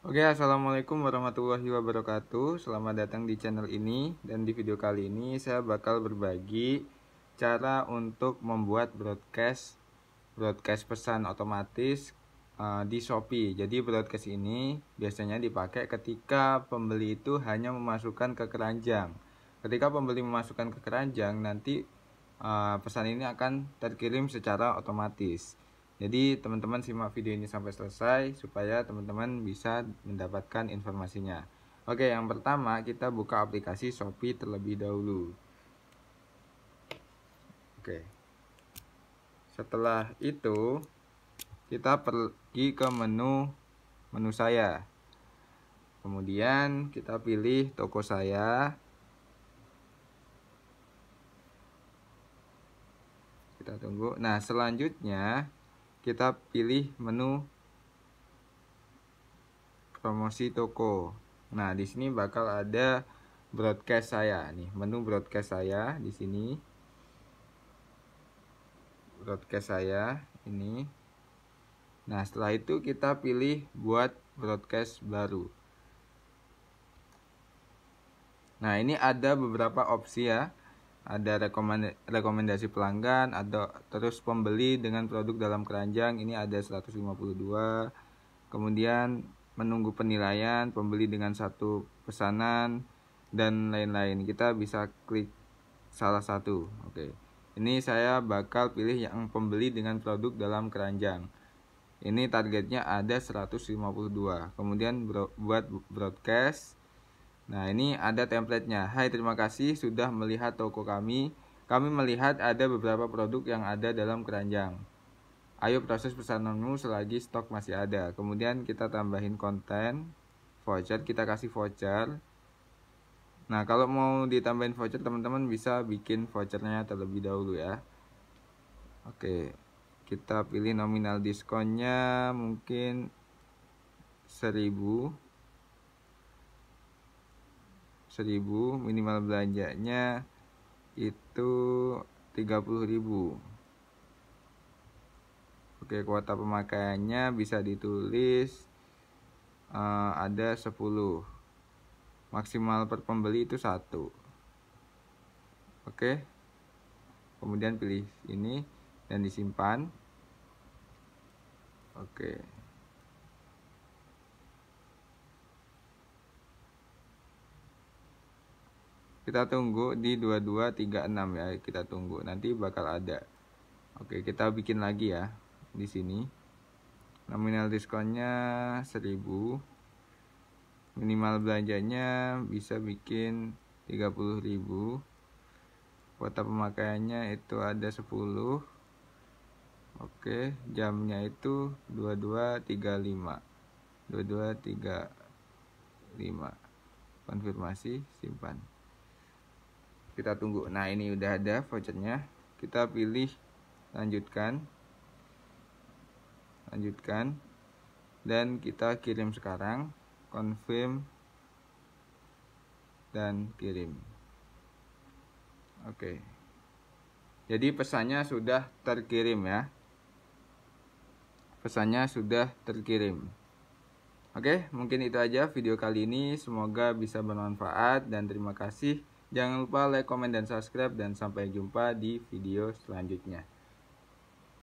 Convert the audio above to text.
Oke, assalamualaikum warahmatullahi wabarakatuh. Selamat datang di channel ini, dan di video kali ini saya bakal berbagi cara untuk membuat broadcast broadcast pesan otomatis uh, di Shopee. Jadi broadcast ini biasanya dipakai ketika pembeli itu hanya memasukkan ke keranjang. Ketika pembeli memasukkan ke keranjang, nanti uh, pesan ini akan terkirim secara otomatis. Jadi teman-teman simak video ini sampai selesai supaya teman-teman bisa mendapatkan informasinya. Oke, yang pertama kita buka aplikasi Shopee terlebih dahulu. Oke. Setelah itu kita pergi ke menu menu saya. Kemudian kita pilih toko saya. Kita tunggu. Nah, selanjutnya kita pilih menu promosi toko. Nah, di sini bakal ada broadcast saya nih, menu broadcast saya di sini. Broadcast saya ini. Nah, setelah itu kita pilih buat broadcast baru. Nah, ini ada beberapa opsi ya ada rekomendasi, pelanggan atau terus pembeli dengan produk dalam keranjang ini ada 152 kemudian menunggu penilaian pembeli dengan satu pesanan dan lain-lain kita bisa klik salah satu oke ini saya bakal pilih yang pembeli dengan produk dalam keranjang ini targetnya ada 152 kemudian buat broadcast Nah, ini ada templatenya, Hai, terima kasih sudah melihat toko kami. Kami melihat ada beberapa produk yang ada dalam keranjang. Ayo proses pesananmu selagi stok masih ada. Kemudian kita tambahin konten, voucher, kita kasih voucher. Nah, kalau mau ditambahin voucher, teman-teman bisa bikin vouchernya terlebih dahulu ya. Oke, kita pilih nominal diskonnya mungkin 1000 seribu minimal belanjanya itu tiga puluh ribu. Oke kuota pemakaiannya bisa ditulis uh, ada sepuluh, maksimal per pembeli itu satu Oke kemudian pilih ini dan disimpan Oke kita tunggu di 2236 ya kita tunggu nanti bakal ada oke kita bikin lagi ya di sini nominal diskonnya 1000 minimal belanjanya bisa bikin 30.000 kuota pemakaiannya itu ada 10 oke jamnya itu 2235 2235 konfirmasi simpan kita tunggu nah ini udah ada vouchernya kita pilih lanjutkan lanjutkan dan kita kirim sekarang confirm dan kirim oke jadi pesannya sudah terkirim ya pesannya sudah terkirim Oke, mungkin itu aja video kali ini. Semoga bisa bermanfaat dan terima kasih. Jangan lupa like, comment, dan subscribe, dan sampai jumpa di video selanjutnya.